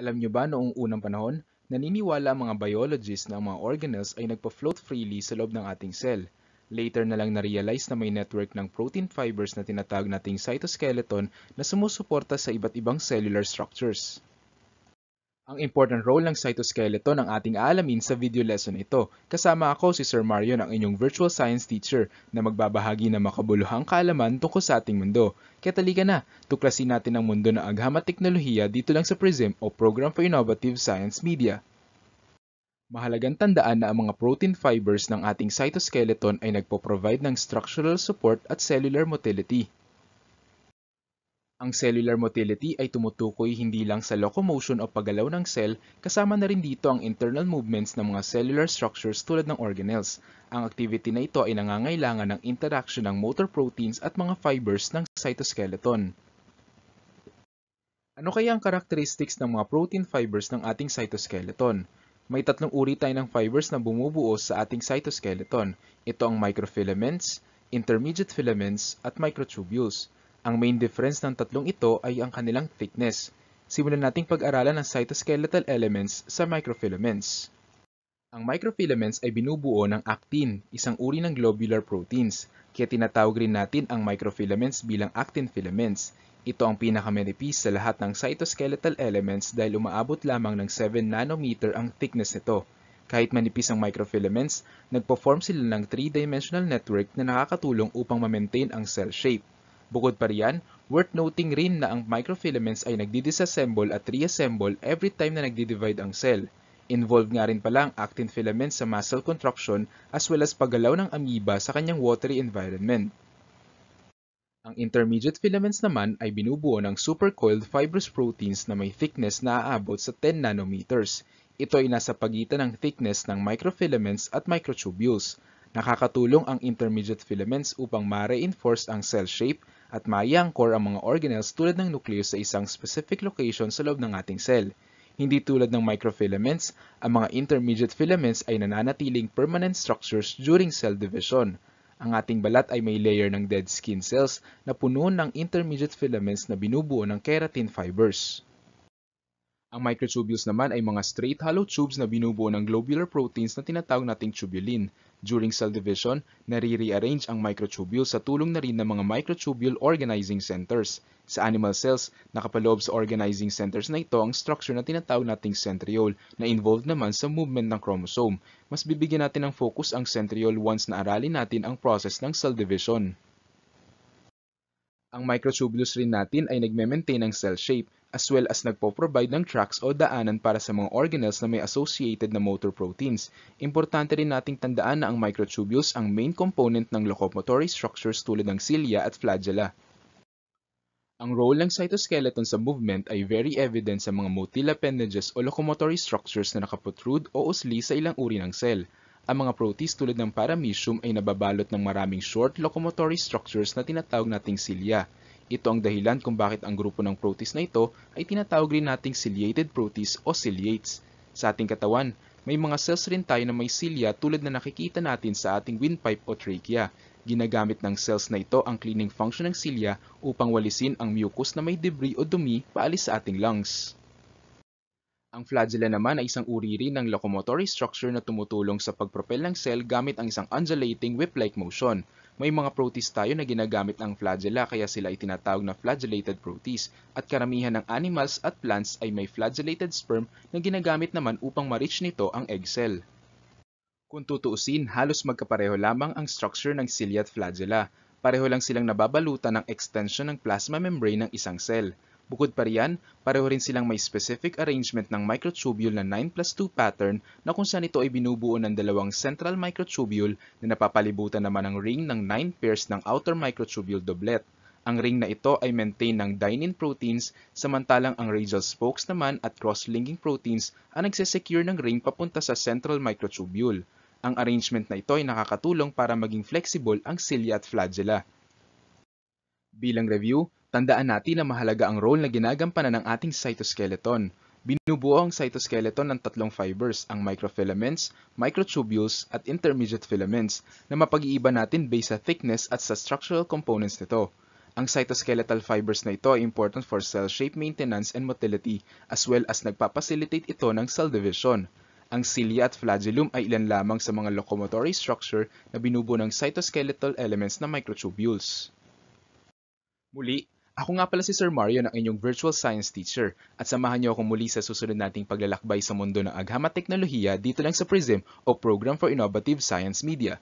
Alam nyo ba noong unang panahon, naniniwala ang mga biologists na ang mga organelles ay nagpa-float freely sa loob ng ating cell. Later na lang na-realize na may network ng protein fibers na tinatag nating cytoskeleton na sumusuporta sa iba't ibang cellular structures. Ang important role ng cytoskeleton ang ating aalamin sa video lesson ito. Kasama ako si Sir Mario ang inyong virtual science teacher na magbabahagi ng makabuluhang kaalaman tungkol sa ating mundo. Kaya talika na, tuklasin natin ang mundo ng agham at teknolohiya dito lang sa PRISM o Program for Innovative Science Media. Mahalagang tandaan na ang mga protein fibers ng ating cytoskeleton ay nagpo-provide ng structural support at cellular motility. Ang cellular motility ay tumutukoy hindi lang sa locomotion o paggalaw ng cell, kasama na rin dito ang internal movements ng mga cellular structures tulad ng organelles. Ang activity na ito ay nangangailangan ng interaction ng motor proteins at mga fibers ng cytoskeleton. Ano kaya ang characteristics ng mga protein fibers ng ating cytoskeleton? May tatlong uri tayo ng fibers na bumubuo sa ating cytoskeleton. Ito ang microfilaments, intermediate filaments, at microtubules. Ang main difference ng tatlong ito ay ang kanilang thickness. Simulan nating pag-aralan ang cytoskeletal elements sa microfilaments. Ang microfilaments ay binubuo ng actin, isang uri ng globular proteins, kaya tinatawag rin natin ang microfilaments bilang actin filaments. Ito ang pinakamanipis sa lahat ng cytoskeletal elements dahil umaabot lamang ng 7 nanometer ang thickness nito. Kahit manipis ang microfilaments, nagpo-form sila ng 3-dimensional network na nakakatulong upang ma-maintain ang cell shape. Bukod pa riyan, worth noting rin na ang microfilaments ay nagdi-disassemble at reassemble every time na nagdi-divide ang cell. Involved nga rin pala ang actin filaments sa muscle contraction as well as paggalaw ng amoeba sa kanyang watery environment. Ang intermediate filaments naman ay binubuo ng supercoiled fibrous proteins na may thickness na aabot sa 10 nanometers. Ito ay nasa pagitan ng thickness ng microfilaments at microtubules. Nakakatulong ang intermediate filaments upang ma-reinforce ang cell shape at ma i ang mga organelles tulad ng nucleus sa isang specific location sa loob ng ating cell. Hindi tulad ng microfilaments, ang mga intermediate filaments ay nananatiling permanent structures during cell division. Ang ating balat ay may layer ng dead skin cells na puno ng intermediate filaments na binubuo ng keratin fibers. Ang microtubules naman ay mga straight hollow tubes na binubuo ng globular proteins na tinatawag nating tubulin. During cell division, nare-rearrange ang microtubule sa tulong na rin ng mga microtubule organizing centers. Sa animal cells, nakapaloob sa organizing centers na ito ang structure na tinatawag nating centriole na involved naman sa movement ng chromosome. Mas bibigyan natin ng focus ang centriole once na aralin natin ang process ng cell division. Ang microtubules rin natin ay nagme-maintain ng cell shape as well as nagpo-provide ng tracks o daanan para sa mga organelles na may associated na motor proteins. Importante rin nating tandaan na ang microtubules ang main component ng locomotory structures tulad ng cilia at flagella. Ang role ng cytoskeleton sa movement ay very evident sa mga motile appendages o locomotory structures na nakapotrude o usli sa ilang uri ng cell. Ang mga protease tulad ng paramecium ay nababalot ng maraming short locomotory structures na tinatawag nating cilia. Ito ang dahilan kung bakit ang grupo ng protease na ito ay tinatawag rin nating ciliated protease o ciliates. Sa ating katawan, may mga cells rin tayo na may cilia tulad na nakikita natin sa ating windpipe o trachea. Ginagamit ng cells na ito ang cleaning function ng cilia upang walisin ang mucus na may debris o dumi paalis sa ating lungs. Ang flagella naman ay isang uri rin ng locomotory structure na tumutulong sa pagpropel ng cell gamit ang isang undulating whip-like motion. May mga protease tayo na ginagamit ang flagella kaya sila itinatawag na flagellated protists at karamihan ng animals at plants ay may flagellated sperm na ginagamit naman upang ma-reach nito ang egg cell. Kung tutuusin, halos magkapareho lamang ang structure ng cilia at flagella. Pareho lang silang nababalutan ng extension ng plasma membrane ng isang cell. Bukod pa riyan, pareho rin silang may specific arrangement ng microtubule na 9 plus 2 pattern na kung saan ito ay binubuo ng dalawang central microtubule na napapalibutan naman ng ring ng 9 pairs ng outer microtubule doublet. Ang ring na ito ay maintain ng dynein proteins samantalang ang radial spokes naman at cross-linking proteins ang nagsesecure ng ring papunta sa central microtubule. Ang arrangement na ito ay nakakatulong para maging flexible ang cilia at flagella. Bilang review, Tandaan natin na mahalaga ang role na ginagampanan ng ating cytoskeleton. Binubuo ang cytoskeleton ng tatlong fibers, ang microfilaments, microtubules, at intermediate filaments na mapag-iiba natin based sa thickness at sa structural components nito. Ang cytoskeletal fibers na ito ay important for cell shape maintenance and motility as well as nagpapasilitate ito ng cell division. Ang cilia at flagellum ay ilan lamang sa mga locomotory structure na binubuo ng cytoskeletal elements na microtubules. Muli, ako nga pala si Sir Mario ang inyong virtual science teacher at samahan niyo ako muli sa susunod nating paglalakbay sa mundo ng agham at teknolohiya dito lang sa PRISM o Program for Innovative Science Media.